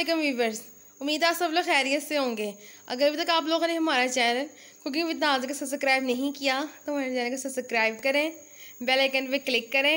Aslam viewers उम्मीद है आप सब लोग खैरियत से होंगे अगर अभी तक आप लोगों ने हमारा चैनल कुकिंग विद नाज का सब्सक्राइब नहीं किया तो हमारे चैनल को सब्सक्राइब करें बेल आइकन पे क्लिक करें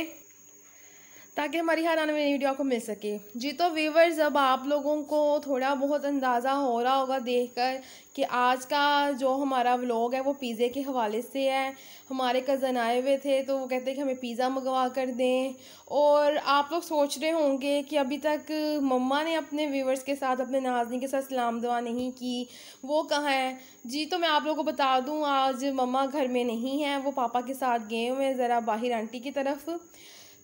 ताकि हमारी हर आने वाली वीडियो आपको मिल सके जी तो व्यूवर्स अब आप लोगों को थोड़ा बहुत अंदाज़ा हो रहा होगा देखकर कि आज का जो हमारा व्लॉग है वो पिज़्ज़े के हवाले से है हमारे कज़न आए हुए थे तो वो कहते हैं कि हमें पिज़्ज़ा मंगवा कर दें और आप लोग सोच रहे होंगे कि अभी तक मम्मा ने अपने व्यूवर्स के साथ अपने नाजनी के साथ सलाम दुआ नहीं की वो कहाँ है जी तो मैं आप लोगों को बता दूँ आज मम्मा घर में नहीं है वो पापा के साथ गए हुए हैं ज़रा बाहर आंटी की तरफ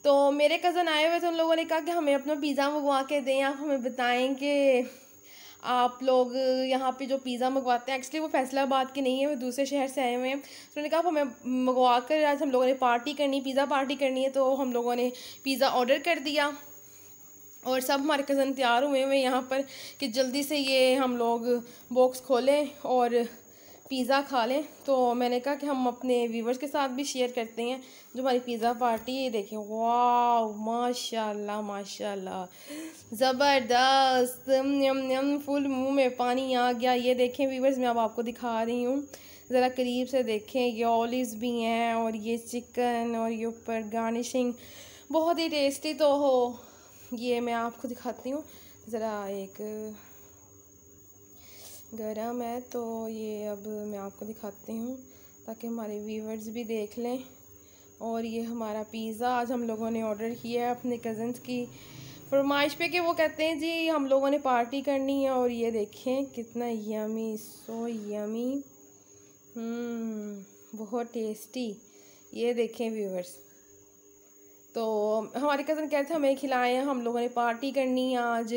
तो मेरे कज़न आए हुए थे उन लोगों ने कहा कि हमें अपना पिज़्ज़ा मंगवा के दें आप हमें बताएं कि आप लोग यहाँ पे जो पिज़्ज़ा मंगवाते हैं एक्चुअली वो फैसलाबाद के नहीं है वो दूसरे शहर से आए हुए हैं तो उन्होंने कहा हमें मंगवा कर आज हम लोगों ने पार्टी करनी पिज़्ज़ा पार्टी करनी है तो हम लोगों ने पिज़्ज़ा ऑर्डर कर दिया और सब हमारे कज़न तैयार हुए हुए यहाँ पर कि जल्दी से ये हम लोग बॉक्स खोलें और पिज़्ज़ा खा लें तो मैंने कहा कि हम अपने व्यूवर्स के साथ भी शेयर करते हैं जो हमारी पिज़्ज़ा पार्टी है देखें वाह माशाल्लाह माशाल्लाह ज़बरदस्त यम यम फुल मुंह में पानी आ गया ये देखें व्यूवर्स मैं अब आपको दिखा रही हूँ ज़रा करीब से देखें ये ऑलिव भी हैं और ये चिकन और ये ऊपर गार्निशिंग बहुत ही टेस्टी तो हो ये मैं आपको दिखाती हूँ ज़रा एक गर्म है तो ये अब मैं आपको दिखाती हूँ ताकि हमारे व्यूवर्स भी देख लें और ये हमारा पिज़्ज़ा आज हम लोगों ने ऑर्डर किया है अपने कज़न्स की फरमाइश पे कि वो कहते हैं जी हम लोगों ने पार्टी करनी है और ये देखें कितना यमी सो यमी बहुत टेस्टी ये देखें व्यूवर्स तो हमारे कज़न कह रहे थे हमें खिलाएं हम लोगों ने पार्टी करनी है आज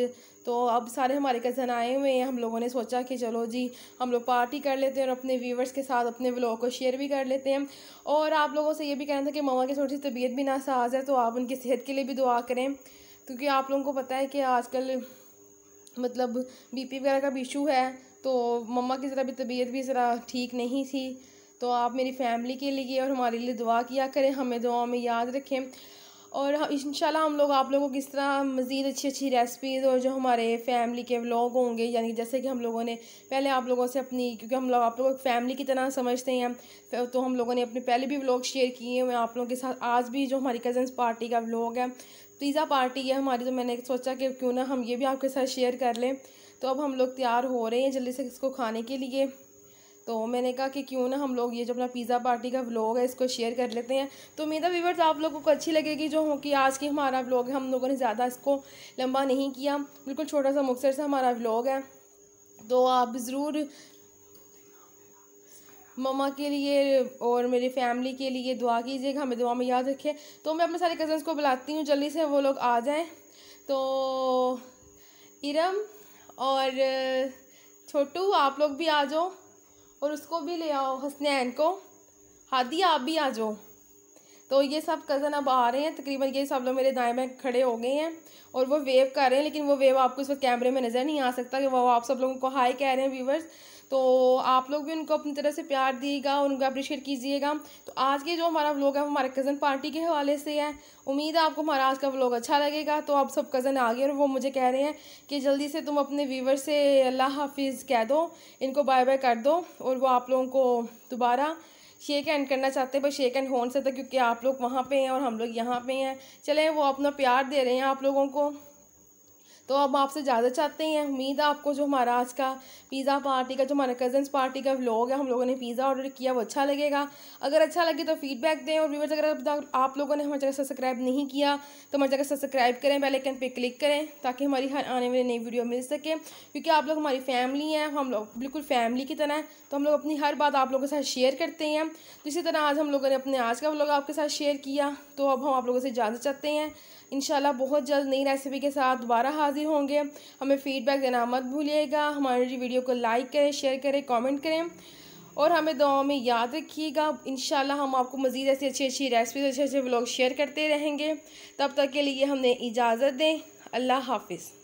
तो अब सारे हमारे कज़न आए हुए हैं हम लोगों ने सोचा कि चलो जी हम लोग पार्टी कर लेते हैं और अपने व्यूवर्स के साथ अपने व्लॉग को शेयर भी कर लेते हैं और आप लोगों से ये भी कहना था कि मामा की थोड़ी सी तबीयत भी नासाज है तो आप उनकी सेहत के लिए भी दुआ करें क्योंकि आप लोगों को पता है कि आजकल मतलब बी वगैरह का भी इशू है तो मम्मा की ज़रा भी तबीयत भी ज़रा ठीक नहीं थी तो आप मेरी फैमिली के लिए और हमारे लिए दुआ किया करें हमें दुआ में याद रखें और इन हम लोग आप लोगों को किस तरह मज़ीद अच्छी अच्छी रेसिपीज़ और जो हमारे फैमिली के व्लॉग होंगे यानी जैसे कि हम लोगों ने पहले आप लोगों से अपनी क्योंकि हम लोग आप लोगों को फैमिली की तरह समझते हैं तो, तो हम लोगों ने अपने पहले भी व्लॉग शेयर किए हुए आप लोगों के साथ आज भी जो हमारी कज़न्स पार्टी का व्लॉग है पिज़्ज़ा पार्टी है हमारी तो मैंने सोचा कि क्यों ना हम ये भी आपके साथ शेयर कर लें तो अब हम लोग तैयार हो रहे हैं जल्दी से इसको खाने के लिए तो मैंने कहा कि क्यों ना हम लोग ये जो अपना पिज़्ज़ा पार्टी का व्लॉग है इसको शेयर कर लेते हैं तो उम्मीद है व्यूवर्स आप लोगों को अच्छी लगेगी जो हो कि आज की हमारा व्लॉग है हम लोगों ने ज़्यादा इसको लंबा नहीं किया बिल्कुल छोटा सा मुख्तर सा हमारा व्लॉग है तो आप ज़रूर ममा के लिए और मेरी फैमिली के लिए दुआ कीजिएगा हमें दुआ में याद रखें तो मैं अपने सारे कज़न्स को बुलाती हूँ जल्दी से वो लोग आ जाएँ तो इरम और छोटू आप लोग भी आ जाओ और उसको भी ले आओ हसनैन को हादी आप भी आ जाओ तो ये सब कज़न अब आ रहे हैं तकरीबन ये सब लोग मेरे दाएँ में खड़े हो गए हैं और वो वेव कर रहे हैं लेकिन वो वेव आपको इस वक्त कैमरे में नज़र नहीं आ सकता कि वो आप सब लोगों को हाई कह रहे हैं व्यूवर्स तो आप लोग भी उनको अपनी तरह से प्यार दिएगा और उनको अप्रिशिएट कीजिएगा तो आज के जो हमारा व्लॉग है वो हमारे कज़न पार्टी के हवाले से है उम्मीद है आपको हमारा आज का व्लॉग अच्छा लगेगा तो आप सब कज़न आ गए और वो मुझे कह रहे हैं कि जल्दी से तुम अपने व्यूवर से अल्लाह हाफिज़ कह दो इनको बाय बाय कर दो और वो आप लोगों को दोबारा शेक हैंड करना चाहते हैं पर शेक हैंड हो नहीं सकता क्योंकि आप लोग वहाँ पे हैं और हम लोग यहाँ पे हैं चलें वो अपना प्यार दे रहे हैं आप लोगों को तो अब आपसे ज़्यादा चाहते हैं उम्मीद है आपको जो हमारा आज का पिज़्ज़ा पार्टी का जो हमारा कज़न्स पार्टी का व्लॉग है हम लोगों ने पिज़्ज़ा ऑर्डर किया वो अच्छा लगेगा अगर अच्छा लगे तो फीडबैक दें और व्यवर्स अगर आप लोगों ने हमारे जगह सब्सक्राइब नहीं किया तो हमारे जगह सब्सक्राइब करें बेलाइकन पर क्लिक करें ताकि हमारी हर आने वाली नई वीडियो मिल सके क्योंकि आप लोग हमारी फैमिली हैं हम लोग बिल्कुल फैमिली की तरह तो हम लोग अपनी हर बात आप लोगों के साथ शेयर करते हैं तो इसी तरह आज हम लोगों ने अपने आज का व्लॉग आपके साथ शेयर किया तो अब हम आप लोगों से इजाज़त चाहते हैं इन बहुत जल्द नई रेसिपी के साथ दोबारा हाजिर हाजिर होंगे हमें फ़ीडबैक देना मत भूलिएगा हमारी वीडियो को लाइक करें शेयर करें कमेंट करें और हमें दुआओं में याद रखिएगा इन हम आपको मज़ीद ऐसी अच्छी अच्छी रेसिपीज अच्छे अच्छे ब्लॉग शेयर करते रहेंगे तब तक के लिए हमें इजाज़त दें अल्लाह हाफिज़